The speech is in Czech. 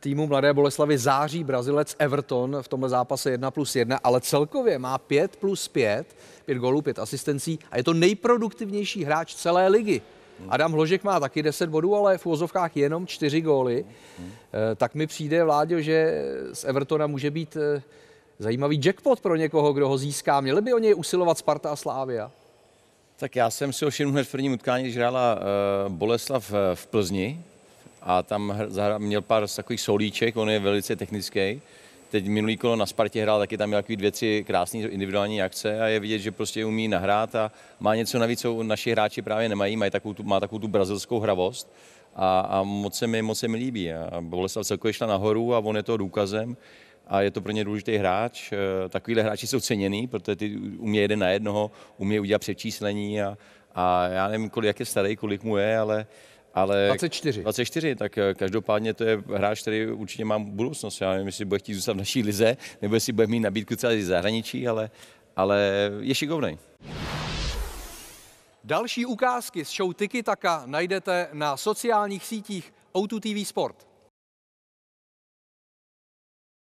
týmu Mladé Boleslavy září Brazilec Everton v tomhle zápase 1 plus 1, ale celkově má 5 plus 5, 5 gólů, 5 asistencí a je to nejproduktivnější hráč celé ligy. Adam Hložek má taky 10 bodů, ale v úvozovkách jenom 4 góly. Eh, tak mi přijde, Vláďo, že z Evertona může být eh, zajímavý jackpot pro někoho, kdo ho získá. Měli by o něj usilovat Sparta a Slávia? Tak já jsem si ho všiml hned v prvním utkání, když hrála eh, Boleslav v Plzni, a tam měl pár takových solíček, on je velice technický. Teď minulý kolo na Spartě hrál, taky tam měl takový dvě, tři krásné individuální akce a je vidět, že prostě umí nahrát a má něco navíc, co naši hráči právě nemají, mají takovou tu, má takovou tu brazilskou hravost a, a moc, se mi, moc se mi líbí. A Boleslav celkově šla nahoru a on je to důkazem a je to pro ně důležitý hráč. Eh, takovýhle hráči jsou ceněný, protože ty umí jeden na jednoho, umí udělat přečíslení a, a já nevím, kolik, jak je starý, kolik mu je, ale ale 24. 24, tak eh, každopádně to je hráč, který určitě má budoucnost. Já nevím, jestli bude chtít zůstat v naší lize, nebo jestli bude mít nabídku celé z zahraničí, ale, ale je šikovný. Další ukázky z show Tiki Taka najdete na sociálních sítích O2 TV Sport.